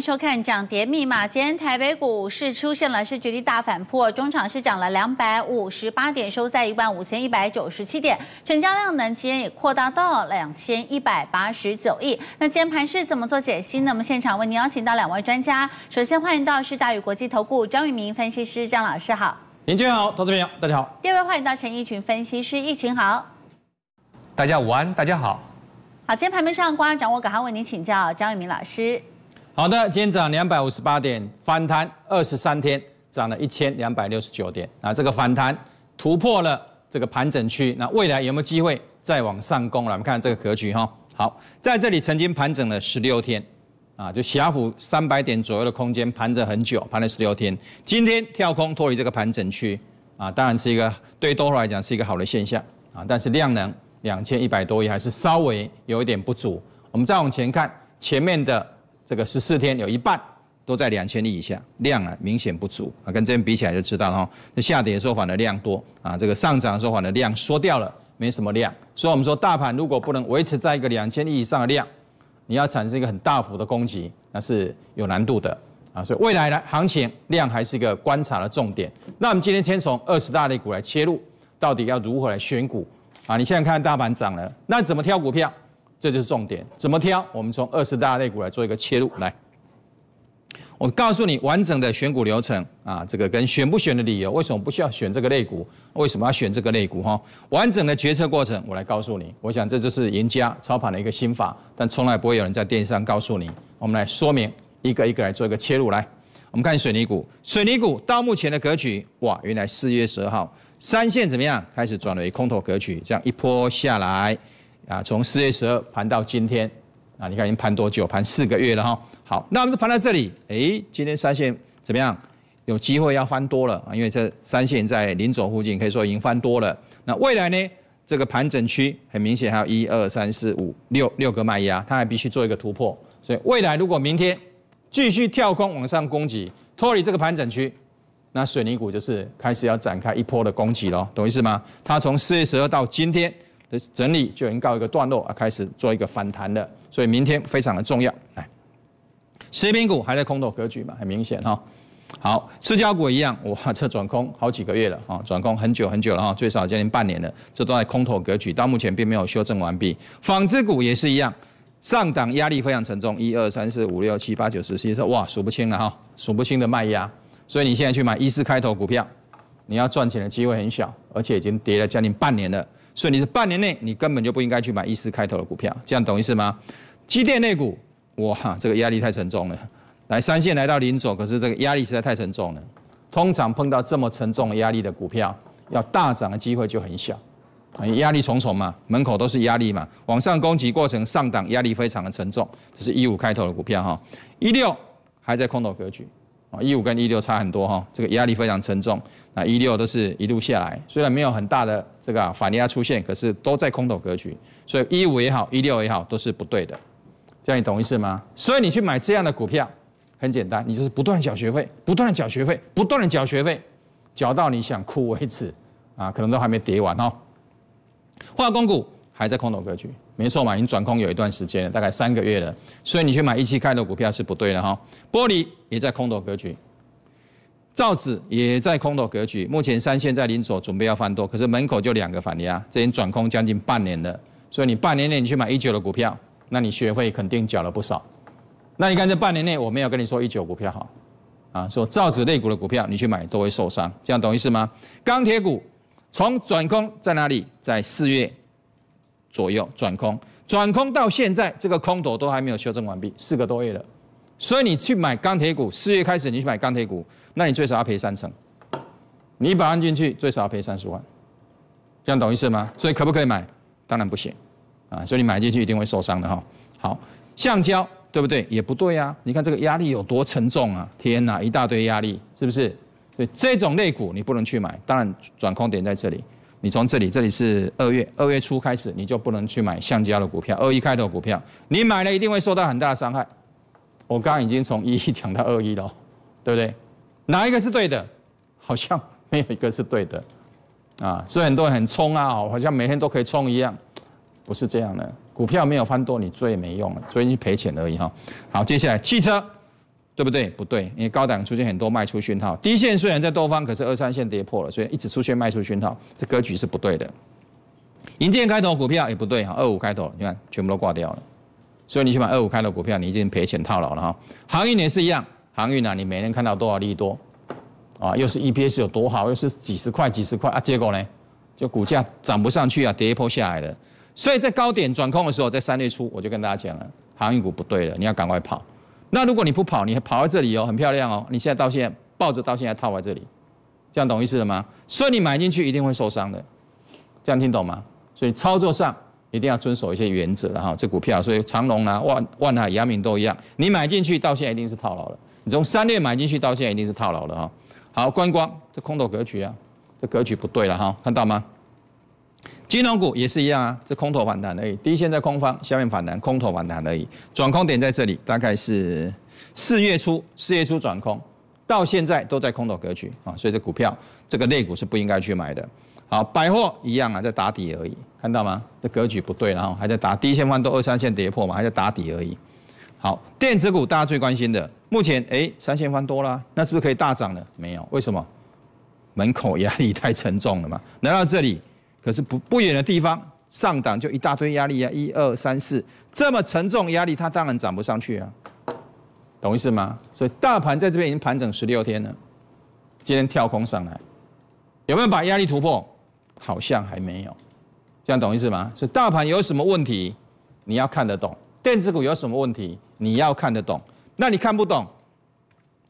收看涨跌密码，今天台北股市出现了是绝地大反破，中场是涨了两百五十八点，收在一万五千一百九十七点，成交量呢今天也扩大到两千一百八十九亿。那今天盘是怎么做解析呢？我们现场为您邀请到两位专家，首先欢迎到是大宇国际投顾张玉明分析师张老师好，您今天投资朋友大家好。第二位欢迎到陈奕群分析师奕群好，大家午安，大家好。好，今天盘面上关掌握，港行为您请教张玉明老师。好的，今天涨两百五十八点，反弹二十三天，涨了一千两百六十九点啊！这个反弹突破了这个盘整区，那未来有没有机会再往上攻了？我们看这个格局哈。好，在这里曾经盘整了十六天，啊，就下幅三百点左右的空间盘整很久，盘了十六天，今天跳空脱离这个盘整区啊，当然是一个对多数来讲是一个好的现象啊，但是量能两千一百多亿还是稍微有一点不足。我们再往前看前面的。这个十四天有一半都在两千亿以下，量啊明显不足啊，跟这边比起来就知道哈，那下跌的候反而量多啊，这个上涨候反而量缩掉了，没什么量，所以我们说大盘如果不能维持在一个两千亿以上的量，你要产生一个很大幅的攻击，那是有难度的啊，所以未来呢，行情量还是一个观察的重点。那我们今天先从二十大类股来切入，到底要如何来选股啊？你现在看大盘涨了，那怎么挑股票？这就是重点，怎么挑？我们从二十大类股来做一个切入，来，我告诉你完整的选股流程啊，这个跟选不选的理由，为什么不需要选这个类股，为什么要选这个类股哈？完整的决策过程，我来告诉你。我想这就是赢家操盘的一个心法，但从来不会有人在电视上告诉你。我们来说明一个一个来做一个切入，来，我们看水泥股，水泥股到目前的格局，哇，原来四月十二号三线怎么样开始转为空头格局，这样一波下来。啊，从四月十二盘到今天，啊，你看已经盘多久？盘四个月了哈。好，那我们就盘到这里。哎，今天三线怎么样？有机会要翻多了啊，因为这三线在临走附近，可以说已经翻多了。那未来呢？这个盘整区很明显，还有一二三四五六六个卖压，它还必须做一个突破。所以未来如果明天继续跳空往上攻击，脱离这个盘整区，那水泥股就是开始要展开一波的攻击咯，懂意思吗？它从四月十二到今天。的整理就已经告一个段落，啊，开始做一个反弹的，所以明天非常的重要。哎，食品股还在空头格局嘛，很明显哈。好，次交股一样，哇，这转空好几个月了啊，转空很久很久了哈，最少将近半年了。这都在空头格局，到目前并没有修正完毕。纺织股也是一样，上档压力非常沉重，一二三四五六七八九十，其实哇，数不清了哈，数不清的卖压。所以你现在去买一四开头股票，你要赚钱的机会很小，而且已经跌了将近半年了。所以你是半年内，你根本就不应该去买一四开头的股票，这样懂意思吗？机电类股，哇，这个压力太沉重了。来三线来到零走，可是这个压力实在太沉重了。通常碰到这么沉重压力的股票，要大涨的机会就很小，压力重重嘛，门口都是压力嘛，往上攻击过程上档压力非常的沉重。这是一五开头的股票哈，一六还在空头格局。啊，一五跟一六差很多哈，这个压力非常沉重。那一六都是一路下来，虽然没有很大的这个反压出现，可是都在空头格局，所以一五也好，一六也好都是不对的。这样你懂意思吗？所以你去买这样的股票，很简单，你就是不断缴学费，不断的缴学费，不断的缴学费，缴到你想哭为止啊，可能都还没跌完哦。化工股。还在空头格局，没错嘛，已经转空有一段时间了，大概三个月了。所以你去买一期开头股票是不对的哈。玻璃也在空头格局，造纸也在空头格局。目前三线在临走，准备要翻多，可是门口就两个反压。这经转空将近半年了，所以你半年内你去买一九的股票，那你学费肯定缴了不少。那你看这半年内我没有跟你说一九股票哈，啊，说造纸类股的股票你去买都会受伤，这样懂意思吗？钢铁股从转空在哪里？在四月。左右转空，转空到现在，这个空头都还没有修正完毕，四个多月了。所以你去买钢铁股，四月开始你去买钢铁股，那你最少要赔三成，你把万进去最少要赔三十万，这样懂意思吗？所以可不可以买？当然不行啊！所以你买进去一定会受伤的哈。好，橡胶对不对？也不对呀。你看这个压力有多沉重啊！天哪，一大堆压力，是不是？所以这种类股你不能去买，当然转空点在这里。你从这里，这里是二月二月初开始，你就不能去买橡胶的股票。二一开头股票，你买了一定会受到很大的伤害。我刚刚已经从一亿讲到二亿了，对不对？哪一个是对的？好像没有一个是对的啊！所以很多人很冲啊，好像每天都可以冲一样，不是这样的。股票没有翻多，你最没用了，你赔钱而已哈。好，接下来汽车。对不对？不对，因为高档出现很多卖出喧号，低线虽然在多方，可是二三线跌破了，所以一直出现卖出喧号，这格局是不对的。银建开头股票也不对哈，二五开头，你看全部都挂掉了，所以你去买二五开头股票，你已经赔钱套牢了哈。航运也是一样，航运呢，你每天看到多少利多，啊，又是 EPS 有多好，又是几十块几十块啊，结果呢，就股价涨不上去啊，跌破下来的。所以在高点转空的时候，在三月初我就跟大家讲了，航运股不对了，你要赶快跑。那如果你不跑，你跑到这里哦，很漂亮哦。你现在到现在抱着到现在套在这里，这样懂意思了吗？所以你买进去一定会受伤的，这样听懂吗？所以操作上一定要遵守一些原则了哈。这股票，所以长隆啊、万万海、亚明都一样，你买进去到现在一定是套牢了。你从三月买进去到现在一定是套牢了哈。好，观光这空头格局啊，这格局不对了哈，看到吗？金融股也是一样啊，这空头反弹而已，第一线在空方，下面反弹，空头反弹而已，转空点在这里，大概是四月初，四月初转空，到现在都在空头格局啊，所以这股票这个类股是不应该去买的。好，百货一样啊，在打底而已，看到吗？这格局不对，然后还在打，第一线翻多，二三线跌破嘛，还在打底而已。好，电子股大家最关心的，目前哎，三线翻多啦，那是不是可以大涨了？没有，为什么？门口压力太沉重了嘛，来到这里。可是不不远的地方上档就一大堆压力呀，一二三四这么沉重压力，它当然涨不上去啊，懂意思吗？所以大盘在这边已经盘整十六天了，今天跳空上来，有没有把压力突破？好像还没有，这样懂意思吗？所以大盘有什么问题，你要看得懂；电子股有什么问题，你要看得懂。那你看不懂，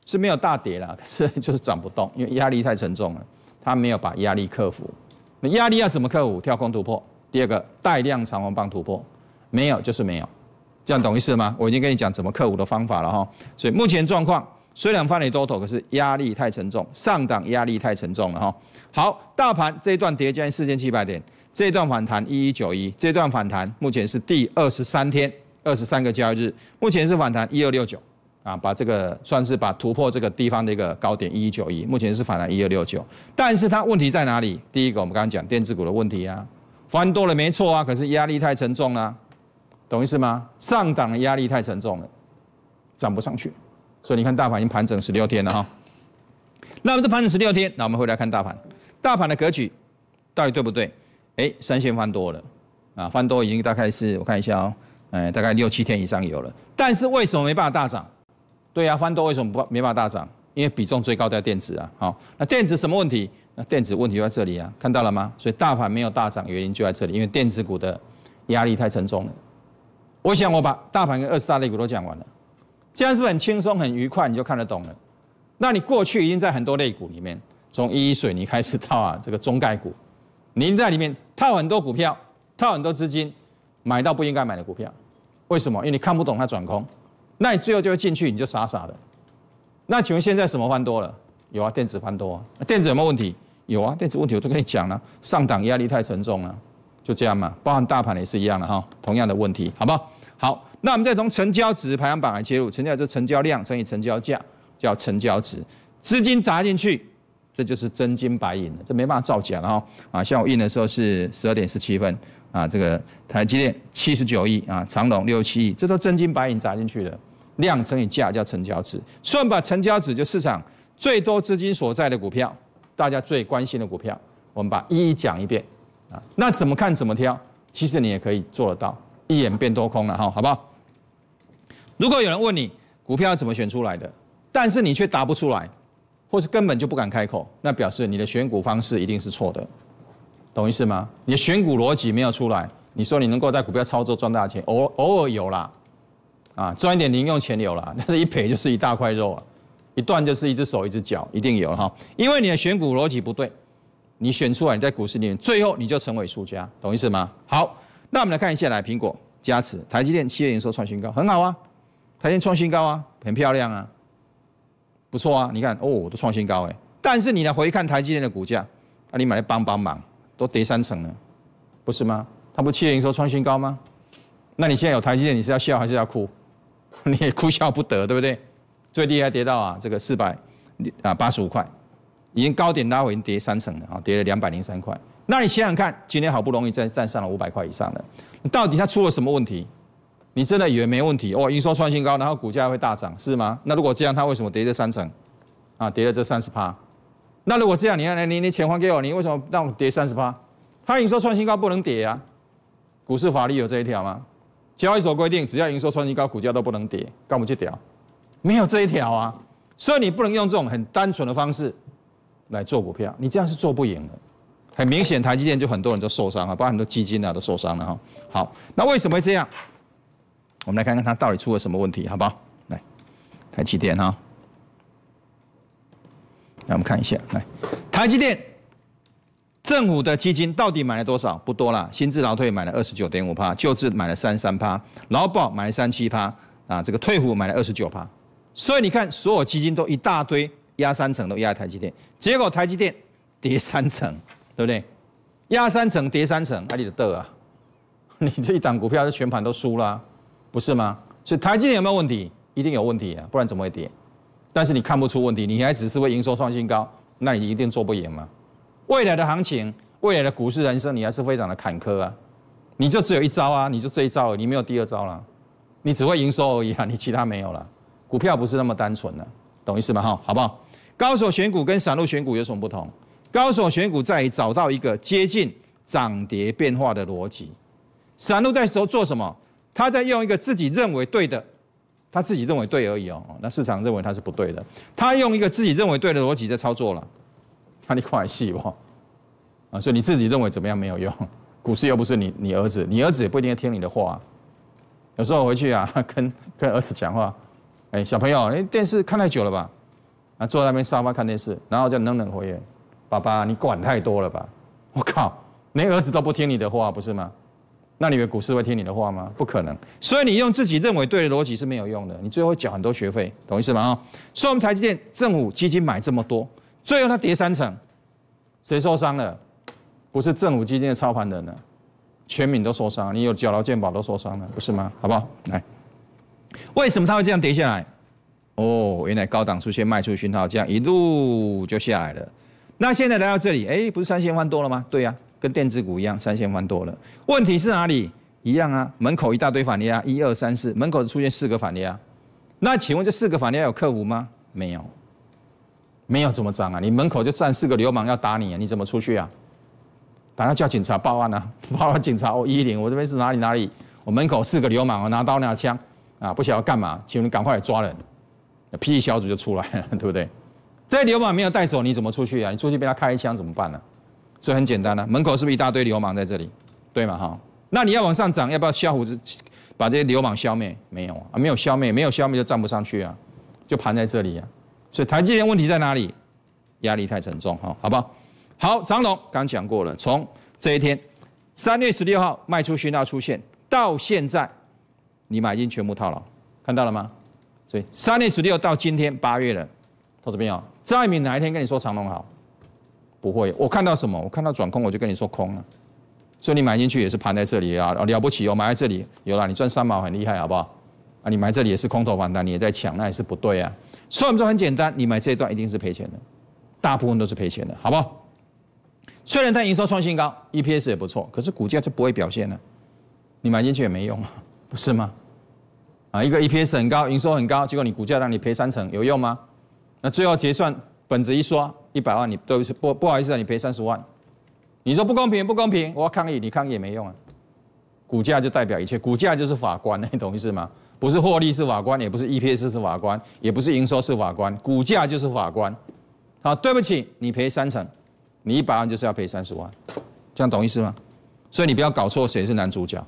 是没有大跌了，可是就是涨不动，因为压力太沉重了，它没有把压力克服。压力要怎么克服？跳空突破。第二个，带量长红棒突破，没有就是没有。这样懂意思吗？我已经跟你讲怎么克服的方法了哈。所以目前状况，虽然翻了多头，可是压力太沉重，上档压力太沉重了哈。好，大盘这一段跌将近四千七百点，这一段反弹一一九一，这段反弹目前是第二十三天，二十三个交易日，目前是反弹一二六九。啊，把这个算是把突破这个地方的一个高点一一九一，目前是反弹一二六九，但是它问题在哪里？第一个，我们刚刚讲电子股的问题啊，翻多了没错啊，可是压力太沉重了，懂意思吗？上档压力太沉重了，涨不上去，所以你看大盘已经盘整十六天了哈。那么这盘整十六天，那我们回来看大盘，大盘的格局到底对不对？哎，三线翻多了啊，翻多已经大概是我看一下哦，嗯，大概六七天以上有了，但是为什么没办法大涨？对啊，翻多为什么不没法大涨？因为比重最高在电子啊，好，那电子什么问题？那电子问题就在这里啊，看到了吗？所以大盘没有大涨原因就在这里，因为电子股的压力太沉重了。我想我把大盘跟二十大类股都讲完了，这样是不是很轻松很愉快？你就看得懂了。那你过去已经在很多类股里面，从一水泥开始到啊，这个中概股，您在里面套很多股票，套很多资金，买到不应该买的股票，为什么？因为你看不懂它转空。那你最后就会进去，你就傻傻的。那请问现在什么翻多了？有啊，电子翻多。电子有没有问题？有啊，电子问题我都跟你讲了，上档压力太沉重了，就这样嘛。包含大盘也是一样的哈，同样的问题，好不好？好，那我们再从成交值排行榜来切入，成交就成交量乘以成交价，叫成交值。资金砸进去，这就是真金白银了，这没办法造假哈。啊，下午印的时候是十二点十七分啊，这个台积电七十九亿啊，长隆六十七亿，这都真金白银砸进去的。量乘以价叫成交值，算把成交值就市场最多资金所在的股票，大家最关心的股票，我们把一一讲一遍啊。那怎么看怎么挑，其实你也可以做得到，一眼变多空了哈，好不好？如果有人问你股票怎么选出来的，但是你却答不出来，或是根本就不敢开口，那表示你的选股方式一定是错的，懂意思吗？你的选股逻辑没有出来，你说你能够在股票操作赚大钱，偶偶尔有啦。啊，赚一点零用钱有了，但是，一赔就是一大块肉啊，一断就是一只手一只脚，一定有哈。因为你的选股逻辑不对，你选出来你在股市里面最后你就成为输家，懂意思吗？好，那我们来看一下，来，苹果、加持，台积电七月营收创新高，很好啊，台积电创新高啊，很漂亮啊，不错啊。你看，哦，都创新高哎，但是你来回看台积电的股价，啊，你买来帮帮忙，都跌三成了，不是吗？它不七月营收创新高吗？那你现在有台积电，你是要笑还是要哭？你也哭笑不得，对不对？最厉害跌到啊，这个四百啊八十五块，已经高点拉回，跌三成了啊，跌了两百零三块那你想想看，今天好不容易再站上了五百块以上了，你到底它出了什么问题？你真的以为没问题哦？营收创新高，然后股价会大涨是吗？那如果这样，它为什么跌这三成？啊，跌了这三十趴？那如果这样，你看，你你钱还给我，你为什么让我跌三十趴？它营收创新高不能跌啊？股市法律有这一条吗？交易所规定，只要营收创新高，股价都不能跌，干不去跌？没有这一条啊，所以你不能用这种很单纯的方式来做股票，你这样是做不赢的。很明显，台积电就很多人都受伤了，包括很多基金啊都受伤了哈。好，那为什么这样？我们来看看它到底出了什么问题，好不好？来，台积电哈，来我们看一下，来台积电。政府的基金到底买了多少？不多了，新制劳退买了二十九点五趴，旧制买了三三趴，劳保买了三七趴，啊，这个退股买了二十九趴。所以你看，所有基金都一大堆压三层，都压台积电，结果台积电跌三层，对不对？压三层跌三层，里的得啊，你这一档股票是全盘都输了，不是吗？所以台积电有没有问题？一定有问题啊，不然怎么会跌？但是你看不出问题，你还只是为营收创新高，那你一定做不赢吗？未来的行情，未来的股市人生，你还是非常的坎坷啊！你就只有一招啊，你就这一招，你没有第二招了，你只会营收而已啊，你其他没有了。股票不是那么单纯了，懂意思吗？哈，好不好？高手选股跟散户选股有什么不同？高手选股在于找到一个接近涨跌变化的逻辑，散户在时候做什么？他在用一个自己认为对的，他自己认为对而已哦。那市场认为他是不对的，他用一个自己认为对的逻辑在操作了。那你怪气我，啊，所以你自己认为怎么样没有用，股市又不是你你儿子，你儿子也不一定要听你的话。有时候回去啊，跟跟儿子讲话，哎，小朋友，你电视看太久了吧？啊，坐在那边沙发看电视，然后在冷冷回言：“爸爸你管太多了吧？我靠，连儿子都不听你的话，不是吗？那你的股市会听你的话吗？不可能。所以你用自己认为对的逻辑是没有用的，你最后缴很多学费，懂意思吗？啊，所以我们台积电政府基金买这么多。最后它跌三成，谁受伤了？不是政府基金的操盘人了，全民都受伤，你有缴劳健保都受伤了，不是吗？好不好？来，为什么它会这样跌下来？哦，原来高档出现卖出讯号，这样一路就下来了。那现在来到这里，哎，不是三千万多了吗？对呀，跟电子股一样，三千万多了。问题是哪里？一样啊，门口一大堆反力啊，一二三四，门口出现四个反力啊。那请问这四个反力有克服吗？没有。没有怎么涨啊？你门口就站四个流氓要打你，啊，你怎么出去啊？打要叫警察报案啊！报案警察哦，一零我这边是哪里哪里？我门口四个流氓，我拿刀拿枪，啊不晓得干嘛？请你赶快来抓人，P D 小组就出来，对不对？这些流氓没有带走，你怎么出去啊？你出去被他开一枪怎么办呢？这很简单啊，门口是不是一大堆流氓在这里？对嘛哈？那你要往上涨，要不要下虎子把这些流氓消灭？没有啊，没有消灭，没有消灭就站不上去啊，就盘在这里啊。所以台积电问题在哪里？压力太沉重哈，好不好？好，长龙刚讲过了，从这一天三月十六号卖出讯号出现到现在，你买进全部套牢，看到了吗？所以三月十六到今天八月了，投资朋友，张一鸣哪一天跟你说长龙好？不会，我看到什么？我看到转空，我就跟你说空了。所以你买进去也是盘在这里啊，了不起哦，买在这里有了，你赚三毛很厉害，好不好？啊，你买这里也是空头反弹，你也在抢，那也是不对啊。算不算很简单，你买这一段一定是赔钱的，大部分都是赔钱的，好不好？虽然它营收创新高，EPS 也不错，可是股价就不会表现了，你买进去也没用，啊，不是吗？啊，一个 EPS 很高，营收很高，结果你股价让你赔三成，有用吗？那最后结算本子一刷，一百万你都是不不好意思啊，你赔三十万，你说不公平不公平，我抗议，你抗议也没用啊，股价就代表一切，股价就是法官，你懂意思吗？不是获利是法官，也不是 EPS 是法官，也不是营收是法官，股价就是法官。好，对不起，你赔三成，你一百万就是要赔三十万，这样懂意思吗？所以你不要搞错谁是男主角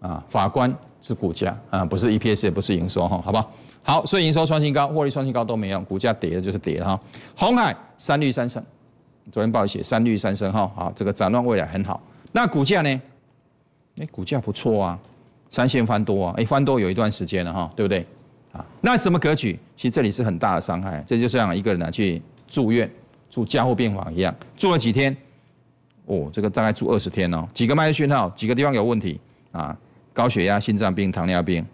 啊？法官是股价啊，不是 EPS，也不是营收哈，好吧？好？所以营收创新高，获利创新高都没用，股价跌的就是跌了哈。红海三绿三升，昨天报纸写三绿三升哈，好，这个展望未来很好。那股价呢？哎，股价不错啊。三线翻多啊，哎，翻多有一段时间了哈，对不对？啊，那什么格局？其实这里是很大的伤害，这就像一个人呢去住院住加护病房一样，住了几天，哦，这个大概住二十天哦，几个脉冲讯号，几个地方有问题啊，高血压、心脏病、糖尿病，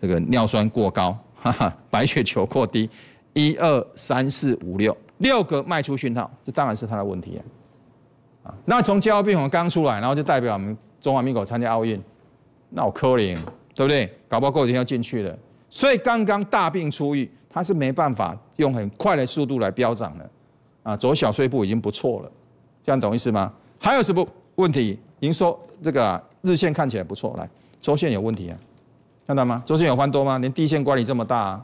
这个尿酸过高，哈哈，白血球过低，一二三四五六，六个脉出讯号，这当然是他的问题啊。那从加护病房刚出来，然后就代表我们中华民国参加奥运。那我柯零，对不对？搞不好过几天要进去了。所以刚刚大病初愈，他是没办法用很快的速度来飙涨的，啊，走小碎步已经不错了。这样懂意思吗？还有什么问题？您说这个日线看起来不错，来，周线有问题啊？看到吗？周线有翻多吗？连地线管理这么大，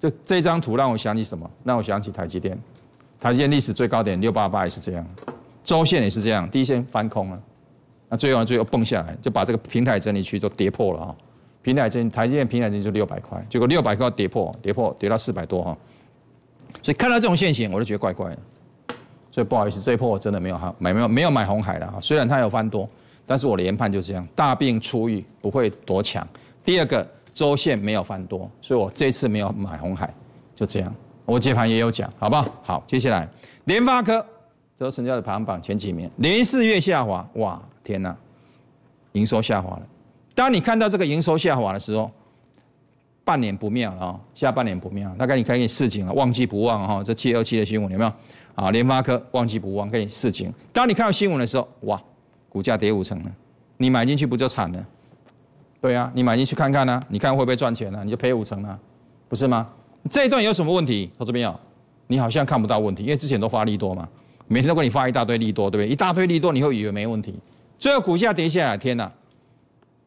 这这张图让我想起什么？让我想起台积电，台积电历史最高点六八八也是这样，周线也是这样，地线翻空了。那最后最后蹦下来，就把这个平台整理区都跌破了啊！平台整台积电平台整就六百块，结果六百块跌破，跌破跌到四百多哈！所以看到这种现形，我就觉得怪怪的。所以不好意思，这一波我真的没有哈买，没有没有买红海了哈。虽然它有翻多，但是我的研判就是这样：大病初愈，不会多抢。第二个周线没有翻多，所以我这次没有买红海，就这样。我接盘也有讲，好不好？好，接下来联发科则成交的排行榜前几名，连续月下滑，哇！天呐，营收下滑了。当你看到这个营收下滑的时候，半年不妙了哦，下半年不妙。大概你可以市井了，忘记不忘哈。这七二七的新闻有没有？啊，联发科忘记不忘，跟你市井。当你看到新闻的时候，哇，股价跌五成呢，你买进去不就惨了？对啊，你买进去看看呢，你看会不会赚钱了？你就赔五成了，不是吗？这一段有什么问题？投这朋友，你好像看不到问题，因为之前都发利多嘛，每天都给你发一大堆利多，对不对？一大堆利多，你会以为没问题。最后股价跌下来，天哪，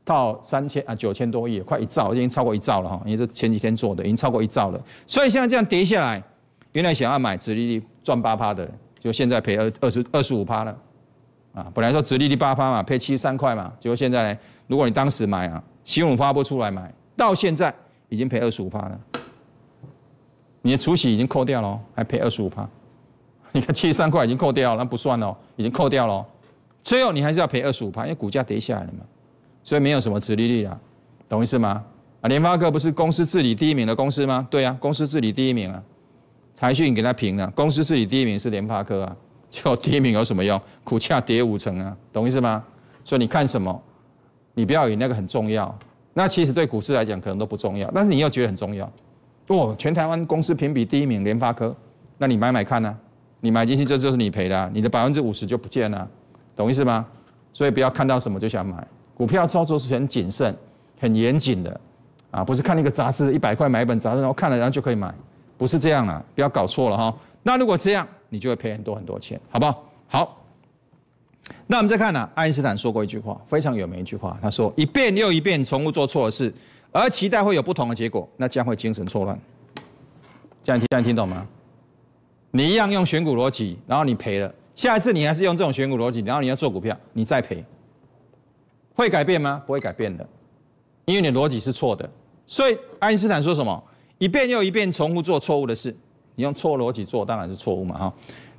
到三千啊，九千多亿，快一兆，已经超过一兆了哈，因为是前几天做的，已经超过一兆了。所以现在这样跌下来，原来想要买直利率赚八趴的，就现在赔二二十二十五趴了。啊，本来说直利率八趴嘛，赔七十三块嘛，结果现在呢，如果你当时买啊，新闻发布出来买，到现在已经赔二十五趴了。你的除息已经扣掉了，还赔二十五趴。你看七十三块已经扣掉，那不算了，已经扣掉了。最后你还是要赔二十五趴，因为股价跌下来了嘛，所以没有什么毛利率啊，懂意思吗？啊，联发科不是公司治理第一名的公司吗？对啊，公司治理第一名啊，财讯给他评了，公司治理第一名是联发科啊，就第一名有什么用？股价跌五成啊，懂意思吗？所以你看什么，你不要以那个很重要，那其实对股市来讲可能都不重要，但是你又觉得很重要，哦，全台湾公司评比第一名联发科，那你买买看呢？你买进去这就是你赔的，啊，你的百分之五十就不见了。懂意思吗？所以不要看到什么就想买股票，操作是很谨慎、很严谨的啊，不是看一个杂志一百块买一本杂志，然后看了然后就可以买，不是这样啊，不要搞错了哈。那如果这样，你就会赔很多很多钱，好不好？好，那我们再看呢，爱因斯坦说过一句话，非常有名一句话，他说一遍又一遍重复做错的事，而期待会有不同的结果，那将会精神错乱。这样听，这样听懂吗？你一样用选股逻辑，然后你赔了。下一次你还是用这种选股逻辑，然后你要做股票，你再赔，会改变吗？不会改变的，因为你逻辑是错的。所以爱因斯坦说什么？一遍又一遍重复做错误的事，你用错逻辑做，当然是错误嘛，哈。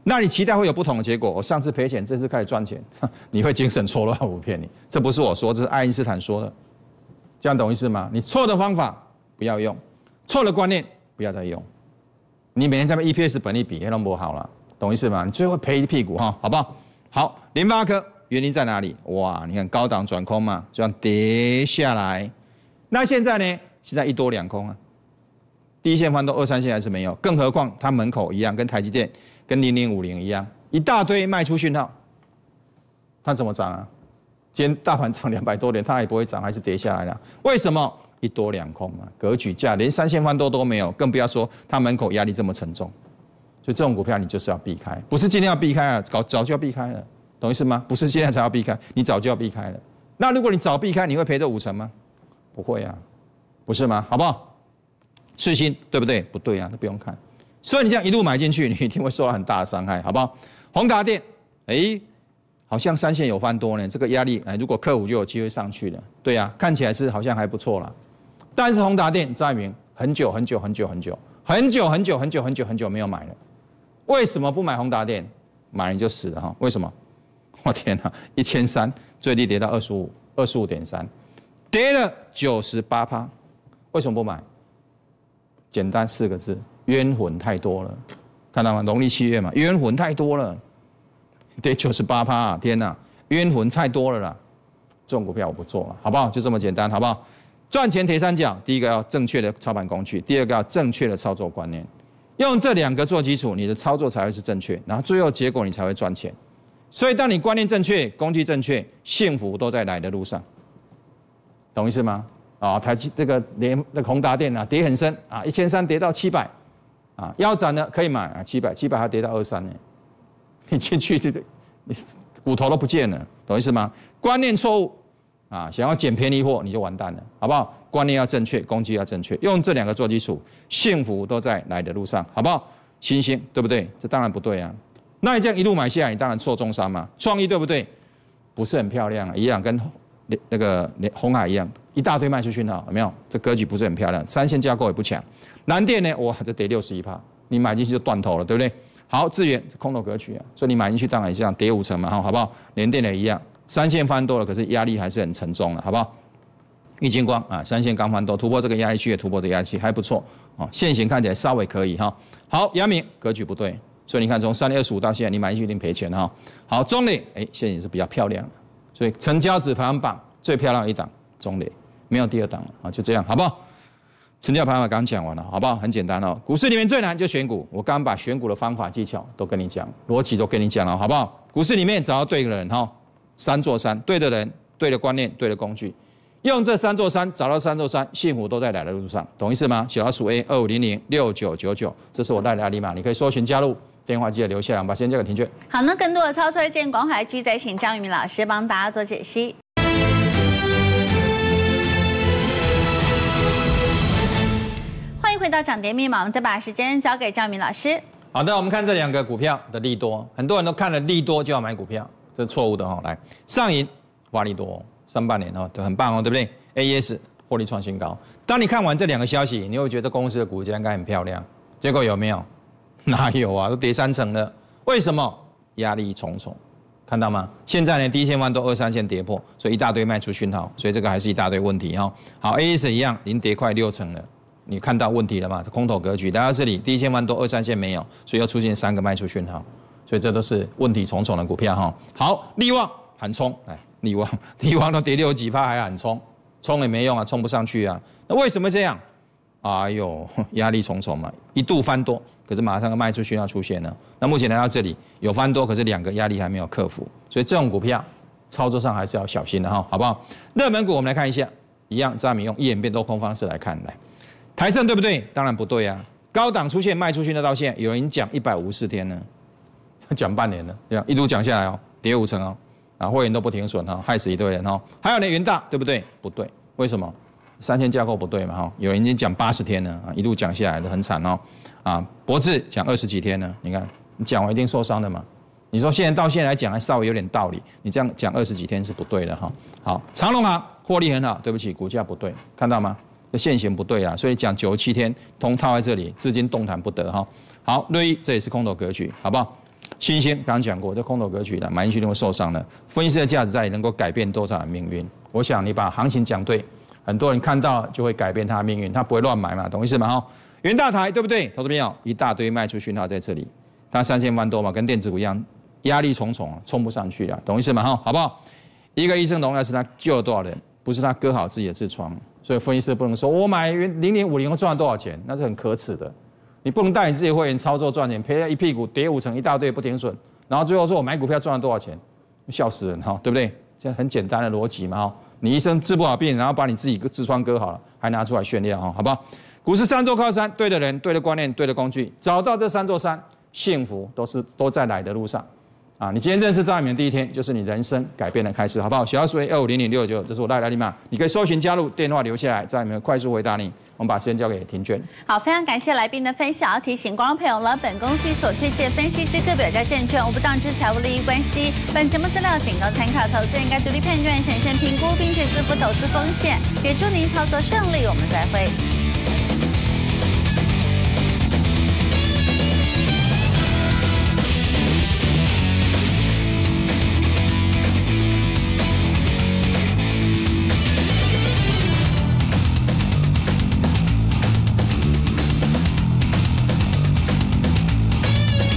那你期待会有不同的结果？我上次赔钱，这次开始赚钱，你会精神错乱？我不骗你，这不是我说，这是爱因斯坦说的。这样懂意思吗？你错的方法不要用，错的观念不要再用。你每天在那 EPS、本利比，那不好了。懂意思吧？你最后赔一屁股哈，好不好？好，联发科原因在哪里？哇，你看高档转空嘛，这样跌下来。那现在呢？现在一多两空啊，第一线翻多，二三线还是没有，更何况它门口一样，跟台积电、跟零零五零一样，一大堆卖出讯号，它怎么涨啊？今天大盘涨两百多点，它也不会涨，还是跌下来了。为什么一多两空啊？格局价连三线翻都都没有，更不要说它门口压力这么沉重。所以这种股票你就是要避开，不是今天要避开啊，搞早就要避开了，懂意思吗？不是今天才要避开，你早就要避开了。那如果你早避开，你会赔到五成吗？不会啊，不是吗？好不好？赤星对不对？不对啊，那不用看。所以你这样一路买进去，你一定会受到很大的伤害，好不好？宏达电，哎，好像三线有翻多呢，这个压力，哎，如果客户就有机会上去了。对呀，看起来是好像还不错了，但是宏达电，张毅明，很久很久很久很久很久很久很久很久很久没有买了。为什么不买宏达电，马云就死了哈？为什么？我天哪，一千三最低跌到二十五，二十五点三，跌了九十八趴。为什么不买？简单四个字，冤魂太多了。看到吗？农历七月嘛，冤魂太多了，跌九十八趴啊！天哪，冤魂太多了啦！这种股票我不做了，好不好？就这么简单，好不好？赚钱铁三角，第一个要正确的操盘工具，第二个要正确的操作观念。用这两个做基础，你的操作才会是正确，然后最后结果你才会赚钱。所以，当你观念正确、工具正确，幸福都在来的路上。懂意思吗？啊，台积这个联个、宏达电啊，跌很深啊，一千三跌到七百啊，腰斩了可以买啊，七百七百还跌到二三呢，你进去这这，你骨头都不见了，懂意思吗？观念错误。啊，想要捡便宜货，你就完蛋了，好不好？观念要正确，工具要正确，用这两个做基础，幸福都在来的路上，好不好？新鲜，对不对？这当然不对啊。那你这样一路买下来，你当然错重伤嘛。创意，对不对？不是很漂亮啊，一样跟那个红海一样，一大堆卖出去呢，有没有？这格局不是很漂亮，三线架构也不强。南电呢，哇，这跌六十一趴，你买进去就断头了，对不对？好，资源空头格局啊，所以你买进去当然也是跌五成嘛，哈，好不好？联电也一样。三线翻多了，可是压力还是很沉重的，好不好？易金光啊，三线刚翻多，突破这个压力区也突破这个压力区，还不错哦。线形看起来稍微可以哈。好，杨敏格局不对，所以你看从三月二十五到现在，你买去一定赔钱哈。好，中磊哎，在也是比较漂亮，所以成交指排行榜最漂亮一档，中磊没有第二档了啊。就这样，好不好？成交排行榜刚讲完了，好不好？很简单哦，股市里面最难就选股，我刚刚把选股的方法技巧都跟你讲，逻辑都跟你讲了，好不好？股市里面找到对的人哈。三座山，对的人，对的观念，对的工具，用这三座山找到三座山，幸福都在来的路上，懂意思吗？小老鼠 A 二五零零六九九九，这是我代理阿里码，你可以搜寻加入，电话记得留下。我们把时间交给婷娟。好，那更多的操作建议，广海居再请张宇明老师帮大家做解析。欢迎回到涨跌密码，再把时间交给张宇明老师。好的，我们看这两个股票的利多，很多人都看了利多就要买股票。这是错误的哈，来上影发力多上半年哈都很棒哦，对不对？A S 获利创新高。当你看完这两个消息，你会觉得公司的股价应该很漂亮，结果有没有？哪有啊，都跌三成了。为什么？压力重重，看到吗？现在呢，第一千万都二三线跌破，所以一大堆卖出讯号，所以这个还是一大堆问题哈。好，A S 一样，已经跌快六成了，你看到问题了吗？空头格局来到这里，第一千万都二三线没有，所以又出现三个卖出讯号。所以这都是问题重重的股票哈。好，力旺喊冲，哎，力旺，力旺都跌六有几趴还喊冲，冲也没用啊，冲不上去啊。那为什么这样？哎呦，压力重重嘛。一度翻多，可是马上个卖出去要出现了。那目前来到这里有翻多，可是两个压力还没有克服，所以这种股票操作上还是要小心的哈，好不好？热门股我们来看一下，一样张你用一眼变多空方式来看来，台盛对不对？当然不对呀。高档出现卖出去那道线，有人讲一百五十天呢。讲半年了，对吧？一路讲下来哦，跌五成哦，啊，会员都不停损哈，害死一堆人哦。还有呢，云大对不对？不对，为什么？三千架构不对嘛哈。有人已经讲八十天了啊，一路讲下来的很惨哦。啊，博智讲二十几天了，你看你讲完一定受伤的嘛。你说现在到现在来讲还稍微有点道理，你这样讲二十几天是不对的哈。好，长隆行获利很好，对不起，股价不对，看到吗？这线型不对啊，所以讲九十七天通套在这里，资金动弹不得哈。好，瑞亿这也是空头格局，好不好？新兴刚讲过，这空头格局的，马进去定会受伤了。分析师的价值在能够改变多少人命运？我想你把行情讲对，很多人看到就会改变他的命运，他不会乱买嘛，懂意思吗？哈，元大台对不对？投资朋友，一大堆卖出讯号在这里，它三千万多嘛，跟电子股一样，压力重重，啊，冲不上去了，懂意思吗？哈，好不好？一个医生同样是他救了多少人，不是他割好自己的痔疮，所以分析师不能说我买零零五零赚了多少钱，那是很可耻的。你不能带你自己会员操作赚钱，赔了一屁股，跌五成一大堆不停损，然后最后说我买股票赚了多少钱，笑死人哈，对不对？这很简单的逻辑嘛哈，你医生治不好病，然后把你自己痔疮割好了，还拿出来炫耀哈，好不好？股市三座靠山，对的人、对的观念、对的工具，找到这三座山，幸福都是都在来的路上。啊，你今天认识张爱明的第一天，就是你人生改变的开始，好不好？小数为二五零零六九，这是我来电号码，你可以搜寻加入，电话留下来，张爱明快速回答你。我们把时间交给田娟。好，非常感谢来宾的分享。要提醒观众朋友了，本公司所推荐分析之各表价证券，无不当之财务利益关系。本节目资料仅供参考，投资人该独立判断，审慎评估，并且自负投资风险。也祝您操作顺利。我们再会。